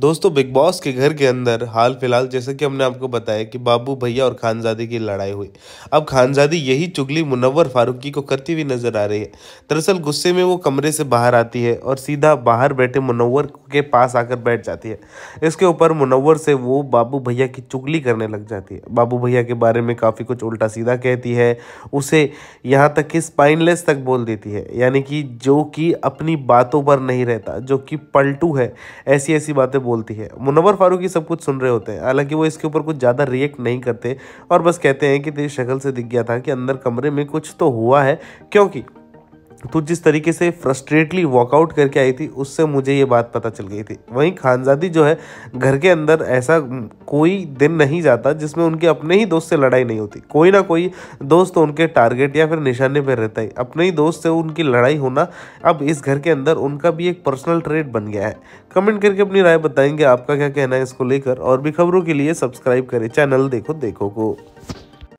दोस्तों big boss के घर के अंदर हाल फिलहाल जैसे कि हमने आपको बताया कि बाबू भैया और खानजादी की लड़ाई हुई अब खानजादी यही चुगली मुनव्वर फारूकी को करती हुई नजर आ रही है दरअसल गुस्से में वो कमरे से बाहर आती है और सीधा बाहर बैठे मुनव्वर के पास आकर बैठ जाती है इसके ऊपर मुनवर से वो बाबू भैया की चुगली करने लग जाती है बाबू भैया के बारे में काफ़ी कुछ उल्टा सीधा कहती है उसे यहाँ तक कि स्पाइनलेस तक बोल देती है यानी कि जो कि अपनी बातों पर नहीं रहता जो कि पलटू है ऐसी ऐसी बातें बोलती है मुनवर फारूकी सब कुछ सुन रहे होते हैं हालांकि वो इसके ऊपर कुछ ज़्यादा रिएक्ट नहीं करते और बस कहते हैं कि तेरी शक्ल से दिख गया था कि अंदर कमरे में कुछ तो हुआ है क्योंकि तो जिस तरीके से फ्रस्ट्रेटली वॉकआउट करके आई थी उससे मुझे ये बात पता चल गई थी वहीं खानजादी जो है घर के अंदर ऐसा कोई दिन नहीं जाता जिसमें उनके अपने ही दोस्त से लड़ाई नहीं होती कोई ना कोई दोस्त तो उनके टारगेट या फिर निशाने पर रहता है अपने ही दोस्त से उनकी लड़ाई होना अब इस घर के अंदर उनका भी एक पर्सनल ट्रेड बन गया है कमेंट करके अपनी राय बताएंगे आपका क्या कहना है इसको लेकर और भी खबरों के लिए सब्सक्राइब करें चैनल देखो देखो को